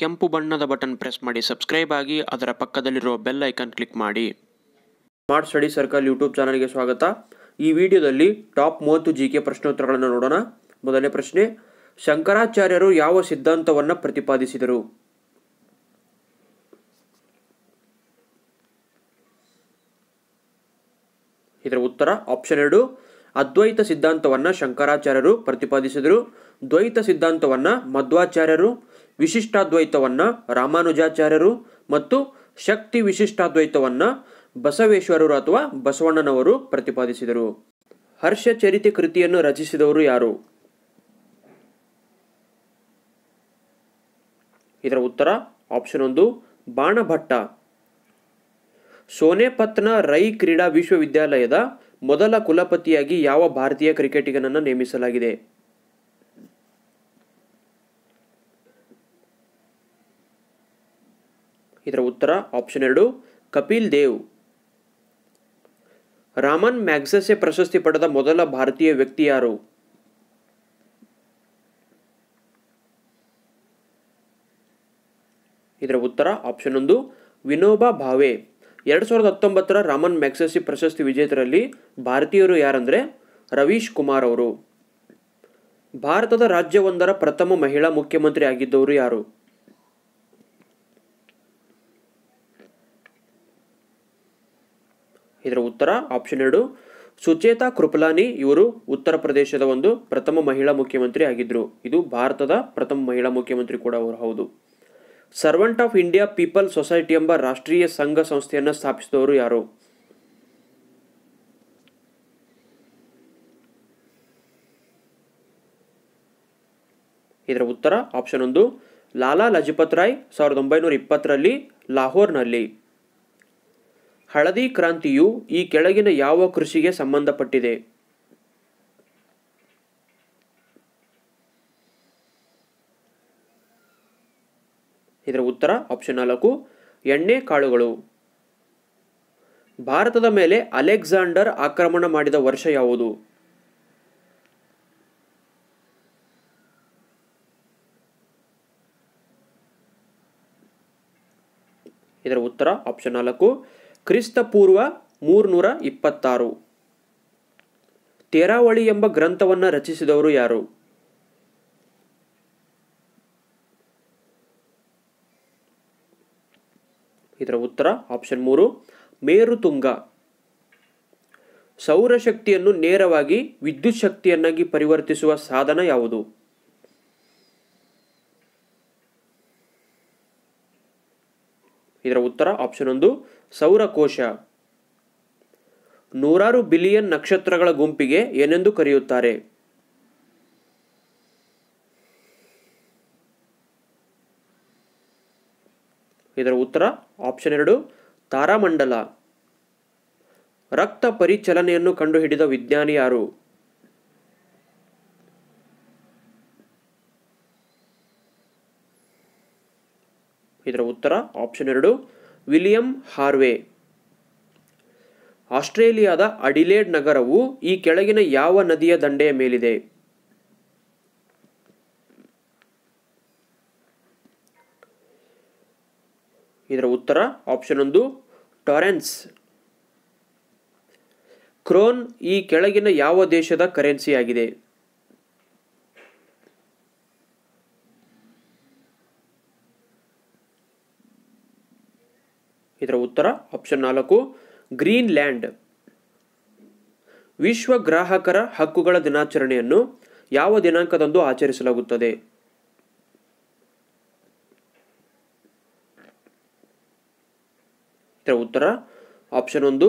ಕೆಂಪು ಬಣ್ಣದ button press ಮಾಡಿ ಸಬ್ಸ್ಕ್ರೈಬ್ ಆಗಿ ಅದರ ಪಕ್ಕದಲ್ಲಿರುವ ಬೆಲ್ ಐಕನ್ ಕ್ಲಿಕ್ ಮಾಡಿ ಸ್ಮಾರ್ಟ್ ಸ್ಟಡಿ ಸರ್ಕಲ್ ಯೂಟ್ಯೂಬ್ ಚಾನಲ್ಗೆ ಸ್ವಾಗತ ಈ ವಿಡಿಯೋದಲ್ಲಿ ಟಾಪ್ ಮೂವತ್ತು ಜಿ ಕೆ ಪ್ರಶ್ನೋತ್ತರಗಳನ್ನು ನೋಡೋಣ ಮೊದಲನೇ ಪ್ರಶ್ನೆ ಶಂಕರಾಚಾರ್ಯರು ಯಾವ ಸಿದ್ಧಾಂತವನ್ನು ಪ್ರತಿಪಾದಿಸಿದರು ಇದರ ಉತ್ತರ ಆಪ್ಷನ್ ಎರಡು ಅದ್ವೈತ ಸಿದ್ಧಾಂತವನ್ನು ಶಂಕರಾಚಾರ್ಯರು ಪ್ರತಿಪಾದಿಸಿದರು ದ್ವೈತ ಸಿದ್ಧಾಂತವನ್ನು ಮಧ್ವಾಚಾರ್ಯರು ವಿಶಿಷ್ಟಾದ್ವೈತವನ್ನು ರಾಮಾನುಜಾಚಾರ್ಯರು ಮತ್ತು ಶಕ್ತಿ ವಿಶಿಷ್ಟಾದ್ವೈತವನ್ನು ಬಸವೇಶ್ವರರು ಅಥವಾ ಬಸವಣ್ಣನವರು ಪ್ರತಿಪಾದಿಸಿದರು ಹರ್ಷಚರಿತೆ ಕೃತಿಯನ್ನು ರಚಿಸಿದವರು ಯಾರು ಇದರ ಉತ್ತರ ಆಪ್ಷನ್ ಒಂದು ಬಾಣಭಟ್ಟ ಸೋನೆಪತ್ನ ರೈ ಕ್ರೀಡಾ ವಿಶ್ವವಿದ್ಯಾಲಯದ ಮೊದಲ ಕುಲಪತಿಯಾಗಿ ಯಾವ ಭಾರತೀಯ ಕ್ರಿಕೆಟಿಗನನ್ನು ನೇಮಿಸಲಾಗಿದೆ ಇದರ ಉತ್ತರ ಆಪ್ಷನ್ ಎರಡು ಕಪಿಲ್ ದೇವ್ ರಾಮನ್ ಮ್ಯಾಗ್ಸೆಸೆ ಪ್ರಶಸ್ತಿ ಪಡೆದ ಮೊದಲ ಭಾರತೀಯ ವ್ಯಕ್ತಿ ಯಾರು ಇದರ ಉತ್ತರ ಆಪ್ಷನ್ ಒಂದು ವಿನೋಬಾ ಭಾವೆ ಎರಡು ಸಾವಿರದ ಹತ್ತೊಂಬತ್ತರ ರಾಮನ್ ಮ್ಯಾಗ್ಸಸಿ ಪ್ರಶಸ್ತಿ ವಿಜೇತರಲ್ಲಿ ಭಾರತೀಯರು ಯಾರಂದರೆ ರವೀಶ್ ಕುಮಾರ್ ಅವರು ಭಾರತದ ರಾಜ್ಯವೊಂದರ ಪ್ರಥಮ ಮಹಿಳಾ ಮುಖ್ಯಮಂತ್ರಿ ಆಗಿದ್ದವರು ಯಾರು ಇದರ ಉತ್ತರ ಆಪ್ಷನ್ ಎರಡು ಸುಚೇತಾ ಕೃಪಲಾನಿ ಇವರು ಉತ್ತರ ಪ್ರದೇಶದ ಒಂದು ಪ್ರಥಮ ಮಹಿಳಾ ಮುಖ್ಯಮಂತ್ರಿ ಆಗಿದ್ದರು ಇದು ಭಾರತದ ಪ್ರಥಮ ಮಹಿಳಾ ಮುಖ್ಯಮಂತ್ರಿ ಕೂಡ ಅವರು ಹೌದು servant of India people society ಎಂಬ ರಾಷ್ಟ್ರೀಯ ಸಂಘ ಸಂಸ್ಥೆಯನ್ನು ಸ್ಥಾಪಿಸಿದವರು ಯಾರು ಇದರ ಉತ್ತರ ಆಪ್ಷನ್ ಒಂದು ಲಾಲಾ ಲಜಪತ್ ರಾಯ್ ಸಾವಿರದ ಒಂಬೈನೂರ ಇಪ್ಪತ್ತರಲ್ಲಿ ಲಾಹೋರ್ನಲ್ಲಿ ಹಳದಿ ಕ್ರಾಂತಿಯು ಈ ಕೆಳಗಿನ ಯಾವ ಕೃಷಿಗೆ ಸಂಬಂಧಪಟ್ಟಿದೆ ಇದರ ಉತ್ತರ ಆಪ್ಷನ್ ನಾಲ್ಕು ಎಣ್ಣೆ ಕಾಳುಗಳು ಭಾರತದ ಮೇಲೆ ಅಲೆಕ್ಸಾಂಡರ್ ಆಕ್ರಮಣ ಮಾಡಿದ ವರ್ಷ ಯಾವುದು ಇದರ ಉತ್ತರ ಆಪ್ಷನ್ ನಾಲ್ಕು ಕ್ರಿಸ್ತಪೂರ್ವ ಮೂರ್ನೂರ ಇಪ್ಪತ್ತಾರು ತೇರಾವಳಿ ಎಂಬ ಗ್ರಂಥವನ್ನು ರಚಿಸಿದವರು ಯಾರು ಇದರ ಉತ್ತರ ಆಪ್ಷನ್ ಮೂರು ಮೇರುತುಂಗ ಸೌರಶಕ್ತಿಯನ್ನು ನೇರವಾಗಿ ವಿದ್ಯುತ್ ಶಕ್ತಿಯನ್ನಾಗಿ ಪರಿವರ್ತಿಸುವ ಸಾಧನ ಯಾವುದು ಇದರ ಉತ್ತರ ಆಪ್ಷನ್ ಒಂದು ಸೌರಕೋಶ ನೂರಾರು ಬಿಲಿಯನ್ ನಕ್ಷತ್ರಗಳ ಗುಂಪಿಗೆ ಏನೆಂದು ಕರೆಯುತ್ತಾರೆ ಇದರ ಉತ್ತರ ಆಪ್ಷನ್ ಎರಡು ತಾರಾಮಂಡಲ ರಕ್ತ ಪರಿಚಲನೆಯನ್ನು ಕಂಡುಹಿಡಿದ ವಿಜ್ಞಾನಿ ಯಾರು ಇದರ ಉತ್ತರ ಆಪ್ಷನ್ ಎರಡು ವಿಲಿಯಂ ಹಾರ್ವೆ ಆಸ್ಟ್ರೇಲಿಯಾದ ಅಡಿಲೇಡ್ ನಗರವು ಈ ಕೆಳಗಿನ ಯಾವ ನದಿಯ ದಂಡೆಯ ಮೇಲಿದೆ ಇದರ ಉತ್ತರ ಆಪ್ಷನ್ ಒಂದು ಟಾರೆನ್ಸ್ ಕ್ರೋನ್ ಈ ಕೆಳಗಿನ ಯಾವ ದೇಶದ ಕರೆನ್ಸಿಯಾಗಿದೆ ಉತ್ತರ ಆಪ್ಷನ್ ನಾಲ್ಕು ಗ್ರೀನ್ಲ್ಯಾಂಡ್ ವಿಶ್ವ ಗ್ರಾಹಕರ ಹಕ್ಕುಗಳ ದಿನಾಚರಣೆಯನ್ನು ಯಾವ ದಿನಾಂಕದಂದು ಆಚರಿಸಲಾಗುತ್ತದೆ ಉತ್ತರ ಆಪ್ಷನ್ ಒಂದು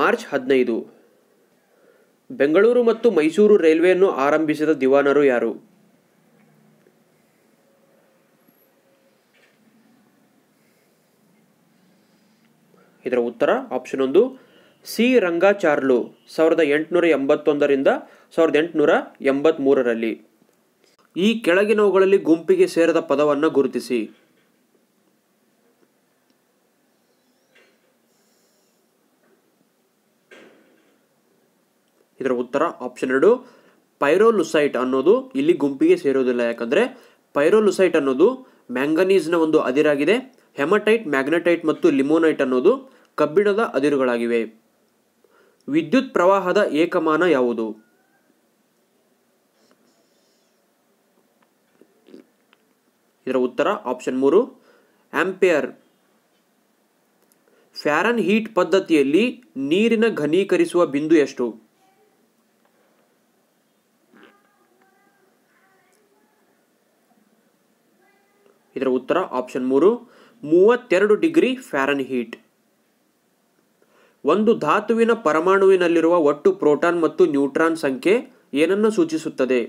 ಮಾರ್ಚ್ ಹದಿನೈದು ಬೆಂಗಳೂರು ಮತ್ತು ಮೈಸೂರು ರೈಲ್ವೆಯನ್ನು ಆರಂಭಿಸಿದ ದಿವಾನರು ಯಾರು ಇದರ ಉತ್ತರ ಆಪ್ಷನ್ ಒಂದು ಸಿ ರಂಗಾಚಾರ್ಲು ಸಾವಿರದ ಎಂಟುನೂರ ಎಂಬತ್ತೊಂದರಿಂದ ಸಾವಿರದ ಎಂಟುನೂರ ಎಂಬತ್ತ್ಮೂರರಲ್ಲಿ ಈ ಕೆಳಗಿನವುಗಳಲ್ಲಿ ಗುಂಪಿಗೆ ಸೇರದ ಪದವನ್ನು ಗುರುತಿಸಿ ಇದರ ಉತ್ತರ ಆಪ್ಷನ್ ಎರಡು ಪೈರೋಲುಸೈಟ್ ಅನ್ನೋದು ಇಲ್ಲಿ ಗುಂಪಿಗೆ ಸೇರೋದಿಲ್ಲ ಯಾಕಂದರೆ ಪೈರೋಲುಸೈಟ್ ಅನ್ನೋದು ಮ್ಯಾಂಗನೀಸ್ನ ಒಂದು ಅದಿರಾಗಿದೆ ಹೆಮಟೈಟ್ ಮ್ಯಾಗ್ನೆಟೈಟ್ ಮತ್ತು ಲಿಮೋನೈಟ್ ಅನ್ನೋದು ಕಬ್ಬಿಣದ ಅದಿರುಗಳಾಗಿವೆ ವಿದ್ಯುತ್ ಪ್ರವಾಹದ ಏಕಮಾನ ಯಾವುದು ಇದರ ಉತ್ತರ ಆಪ್ಷನ್ ಮೂರು ಆಂಪಿಯರ್ ಫ್ಯಾರನ್ ಹೀಟ್ ಪದ್ಧತಿಯಲ್ಲಿ ನೀರಿನ ಘನೀಕರಿಸುವ ಬಿಂದು ಎಷ್ಟು ಇದರ ಉತ್ತರ ಆಪ್ಷನ್ ಮೂರು ಮೂವತ್ತೆರಡು ಡಿಗ್ರಿ ಫ್ಯಾರನ್ ಹೀಟ್ ಒಂದು ಧಾತುವಿನ ಪರಮಾಣುವಿನಲ್ಲಿರುವ ಒಟ್ಟು ಪ್ರೋಟಾನ್ ಮತ್ತು ನ್ಯೂಟ್ರಾನ್ ಸಂಖ್ಯೆ ಏನನ್ನು ಸೂಚಿಸುತ್ತದೆ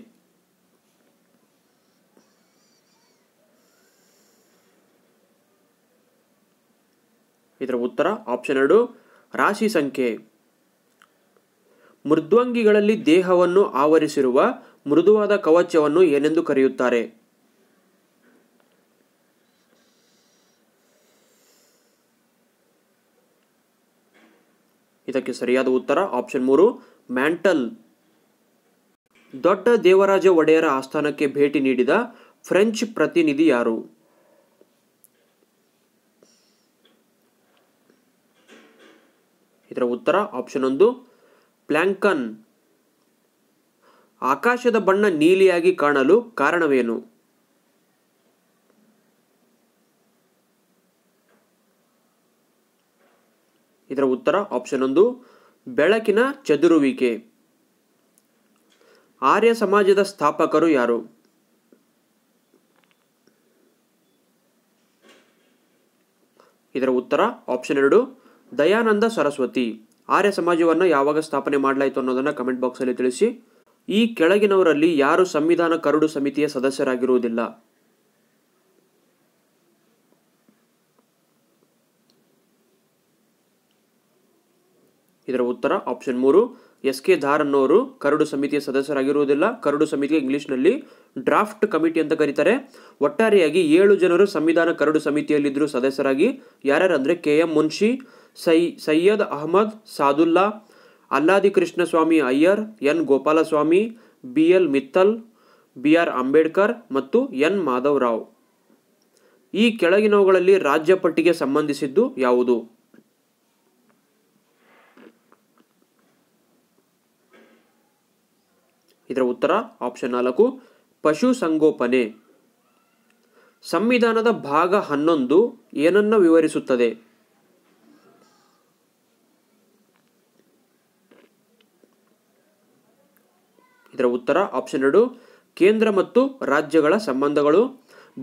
ಇದರ ಉತ್ತರ ಆಪ್ಷನ್ ಎರಡು ರಾಶಿ ಸಂಖ್ಯೆ ಮೃದ್ವಂಗಿಗಳಲ್ಲಿ ದೇಹವನ್ನು ಆವರಿಸಿರುವ ಮೃದುವಾದ ಕವಚವನ್ನು ಏನೆಂದು ಕರೆಯುತ್ತಾರೆ ಇದಕ್ಕೆ ಸರಿಯಾದ ಉತ್ತರ ಆಪ್ಷನ್ ಮೂರು ಮ್ಯಾಂಟಲ್ ದೊಡ್ಡ ದೇವರಾಜ ಒಡೆಯರ ಆಸ್ಥಾನಕ್ಕೆ ಭೇಟಿ ನೀಡಿದ ಫ್ರೆಂಚ್ ಪ್ರತಿನಿಧಿ ಯಾರು ಇದರ ಉತ್ತರ ಆಪ್ಷನ್ ಒಂದು ಪ್ಲ್ಯಾಂಕನ್ ಆಕಾಶದ ಬಣ್ಣ ನೀಲಿಯಾಗಿ ಕಾಣಲು ಕಾರಣವೇನು ಇದರ ಉತ್ತರ ಆಪ್ಷನ್ ಒಂದು ಬೆಳಕಿನ ಚದುರುವಿಕೆ ಆರ್ಯ ಸಮಾಜದ ಸ್ಥಾಪಕರು ಯಾರು ಇದರ ಉತ್ತರ ಆಪ್ಷನ್ ಎರಡು ದಯಾನಂದ ಸರಸ್ವತಿ ಆರ್ಯ ಸಮಾಜವನ್ನು ಯಾವಾಗ ಸ್ಥಾಪನೆ ಮಾಡಲಾಯಿತು ಅನ್ನೋದನ್ನು ಕಮೆಂಟ್ ಬಾಕ್ಸಲ್ಲಿ ತಿಳಿಸಿ ಈ ಕೆಳಗಿನವರಲ್ಲಿ ಯಾರು ಸಂವಿಧಾನ ಕರಡು ಸಮಿತಿಯ ಸದಸ್ಯರಾಗಿರುವುದಿಲ್ಲ ಇದರ ಉತ್ತರ ಆಪ್ಷನ್ ಮೂರು ಎಸ್ ಕೆ ಧಾರ್ ಅನ್ನೋರು ಕರಡು ಸಮಿತಿಯ ಸದಸ್ಯರಾಗಿರುವುದಿಲ್ಲ ಕರಡು ಸಮಿತಿಗೆ ಇಂಗ್ಲಿಷ್ನಲ್ಲಿ ಡ್ರಾಫ್ಟ್ ಕಮಿಟಿ ಅಂತ ಕರೀತಾರೆ ಒಟ್ಟಾರೆಯಾಗಿ ಏಳು ಜನರು ಸಂವಿಧಾನ ಕರಡು ಸಮಿತಿಯಲ್ಲಿದ್ದರು ಸದಸ್ಯರಾಗಿ ಯಾರ್ಯಾರಂದರೆ ಕೆ ಎಂ ಮುನ್ಷಿ ಸೈ Syed Ahmad Saadulla Alladi Krishnaswami Ayyar N Gopalaswami B L Mittal B R Ambedkar ಮತ್ತು ಎನ್ ಮಾಧವ್ ರಾವ್ ಈ ಕೆಳಗಿನವುಗಳಲ್ಲಿ ರಾಜ್ಯ ಪಟ್ಟಿಗೆ ಸಂಬಂಧಿಸಿದ್ದು ಯಾವುದು ಇದರ ಉತ್ತರ ಆಪ್ಷನ್ ನಾಲ್ಕು ಪಶುಸಂಗೋಪನೆ ಸಂವಿಧಾನದ ಭಾಗ ಹನ್ನೊಂದು ಏನನ್ನು ವಿವರಿಸುತ್ತದೆ ಇದರ ಉತ್ತರ ಆಪ್ಷನ್ ಎರಡು ಕೇಂದ್ರ ಮತ್ತು ರಾಜ್ಯಗಳ ಸಂಬಂಧಗಳು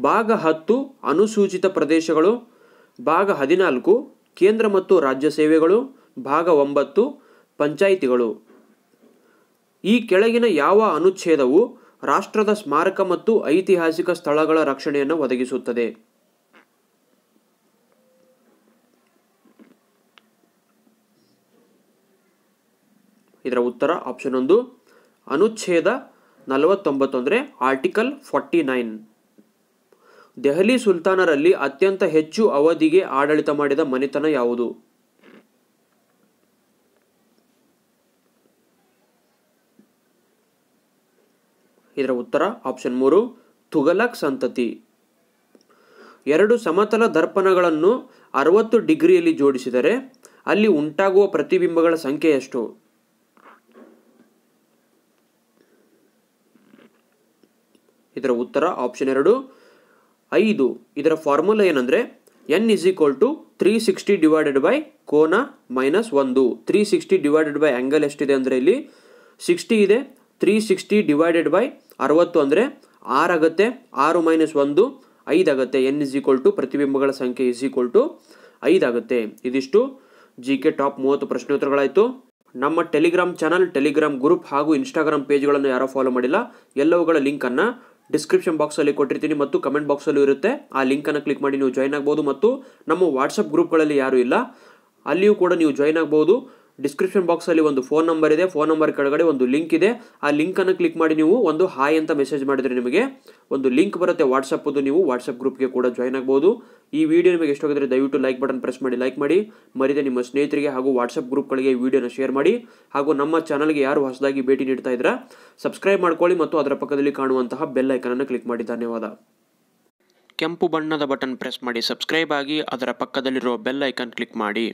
ಭಾಗ ಹತ್ತು ಅನುಸೂಚಿತ ಪ್ರದೇಶಗಳು ಭಾಗ ಹದಿನಾಲ್ಕು ಕೇಂದ್ರ ಮತ್ತು ರಾಜ್ಯ ಸೇವೆಗಳು ಭಾಗ ಒಂಬತ್ತು ಪಂಚಾಯಿತಿಗಳು ಈ ಕೆಳಗಿನ ಯಾವ ಅನುಚ್ಛೇದವು ರಾಷ್ಟ್ರದ ಸ್ಮಾರಕ ಮತ್ತು ಐತಿಹಾಸಿಕ ಸ್ಥಳಗಳ ರಕ್ಷಣೆಯನ್ನು ಒದಗಿಸುತ್ತದೆ ಇದರ ಉತ್ತರ ಆಪ್ಷನ್ ಒಂದು ಅನುಚ್ಛೇದ ನಲವತ್ತೊಂಬತ್ತು ಅಂದರೆ ಆರ್ಟಿಕಲ್ ಫಾರ್ಟಿ ನೈನ್ ದೆಹಲಿ ಸುಲ್ತಾನರಲ್ಲಿ ಅತ್ಯಂತ ಹೆಚ್ಚು ಅವಧಿಗೆ ಆಡಳಿತ ಮಾಡಿದ ಮನೆತನ ಯಾವುದು ಇದರ ಉತ್ತರ ಆಪ್ಷನ್ ಮೂರು ತುಗಲಕ್ ಸಂತತಿ ಎರಡು ಸಮತಲ ದರ್ಪಣಗಳನ್ನು ಅರವತ್ತು ಡಿಗ್ರಿಯಲ್ಲಿ ಜೋಡಿಸಿದರೆ ಅಲ್ಲಿ ಉಂಟಾಗುವ ಪ್ರತಿಬಿಂಬಗಳ ಸಂಖ್ಯೆ ಎಷ್ಟು ಇದರ ಉತ್ತರ ಆಪ್ಷನ್ ಎರಡು ಐದು ಇದರ ಫಾರ್ಮುಲಾ ಏನಂದರೆ N is equal to three sixty divided by ಕೋನ ಮೈನಸ್ ಒಂದು three sixty divided by angle ಎಷ್ಟಿದೆ ಅಂದರೆ ಇಲ್ಲಿ ಸಿಕ್ಸ್ಟಿ ಇದೆ ತ್ರೀ ಸಿಕ್ಸ್ಟಿ ಡಿವೈಡೆಡ್ ಬೈ ಅರವತ್ತು ಅಂದರೆ ಆಗುತ್ತೆ ಆರು ಮೈನಸ್ ಒಂದು ಐದಾಗುತ್ತೆ ಎನ್ ಇಸ್ ಈಕ್ವಲ್ ಟು ಪ್ರತಿಬಿಂಬಗಳ ಸಂಖ್ಯೆ ಇಸ್ ಈಕ್ವಲ್ ಟು ಐದಾಗುತ್ತೆ ಇದಿಷ್ಟು ಜಿ ಕೆ ಟಾಪ್ ಮೂವತ್ತು ಪ್ರಶ್ನೋತ್ತರಗಳಾಯಿತು ನಮ್ಮ ಟೆಲಿಗ್ರಾಮ್ ಚಾನಲ್ ಟೆಲಿಗ್ರಾಮ್ ಗ್ರೂಪ್ ಹಾಗೂ ಇನ್ಸ್ಟಾಗ್ರಾಮ್ ಪೇಜ್ಗಳನ್ನು ಯಾರೋ ಫಾಲೋ ಮಾಡಿಲ್ಲ ಎಲ್ಲವುಗಳ ಲಿಂಕನ್ನು ಡಿಸ್ಕ್ರಿಪ್ಷನ್ ಬಾಕ್ಸಲ್ಲಿ ಕೊಟ್ಟಿರ್ತೀನಿ ಮತ್ತು ಕಮೆಂಟ್ ಬಾಕ್ಸಲ್ಲೂ ಇರುತ್ತೆ ಆ ಲಿಂಕನ್ನು ಕ್ಲಿಕ್ ಮಾಡಿ ನೀವು ಜಾಯ್ನ್ ಆಗ್ಬೋದು ಮತ್ತು ನಮ್ಮ ವಾಟ್ಸಪ್ ಗ್ರೂಪ್ಗಳಲ್ಲಿ ಯಾರೂ ಇಲ್ಲ ಅಲ್ಲಿಯೂ ಕೂಡ ನೀವು ಜಾಯ್ನ್ ಆಗ್ಬೋದು ಡಿಸ್ಕ್ರಿಪ್ಷನ್ ಬಾಕ್ಸಲ್ಲಿ ಒಂದು ಫೋನ್ ನಂಬರ್ ಇದೆ ಫೋನ್ ನಂಬರ್ ಕೆಳಗಡೆ ಒಂದು ಲಿಂಕ್ ಇದೆ ಆ ಲಿಂಕನ್ನು ಕ್ಲಿಕ್ ಮಾಡಿ ನೀವು ಒಂದು ಹಾಯ್ ಅಂತ ಮೆಸೇಜ್ ಮಾಡಿದರೆ ನಿಮಗೆ ಒಂದು ಲಿಂಕ್ ಬರುತ್ತೆ ವಾಟ್ಸಪ್ಪದು ನೀವು ವಾಟ್ಸಪ್ ಗ್ರೂಪ್ಗೆ ಕೂಡ ಜಾಯ್ನ್ ಆಗ್ಬೋದು ಈ ವಿಡಿಯೋ ನಿಮಗೆ ಎಷ್ಟಾಗಿದ್ರೆ ದಯವಿಟ್ಟು ಲೈಕ್ ಬಟನ್ ಪ್ರೆಸ್ ಮಾಡಿ ಲೈಕ್ ಮಾಡಿ ಮರಿದೆ ನಿಮ್ಮ ಸ್ನೇಹಿತರಿಗೆ ಹಾಗೂ ವಾಟ್ಸಪ್ ಗ್ರೂಪ್ಗಳಿಗೆ ಈ ವಿಡಿಯೋನ ಶೇರ್ ಮಾಡಿ ಹಾಗೂ ನಮ್ಮ ಚಾನಲ್ಗೆ ಯಾರು ಹೊಸದಾಗಿ ಭೇಟಿ ನೀಡ್ತಾ ಇದ್ದೀರಾ ಸಬ್ಸ್ಕ್ರೈಬ್ ಮಾಡ್ಕೊಳ್ಳಿ ಮತ್ತು ಅದರ ಪಕ್ಕದಲ್ಲಿ ಕಾಣುವಂತಹ ಬೆಲ್ ಐಕನನ್ನು ಕ್ಲಿಕ್ ಮಾಡಿ ಧನ್ಯವಾದ ಕೆಂಪು ಬಣ್ಣದ ಬಟನ್ ಪ್ರೆಸ್ ಮಾಡಿ ಸಬ್ಸ್ಕ್ರೈಬ್ ಆಗಿ ಅದರ ಪಕ್ಕದಲ್ಲಿರುವ ಬೆಲ್ ಐಕನ್ ಕ್ಲಿಕ್ ಮಾಡಿ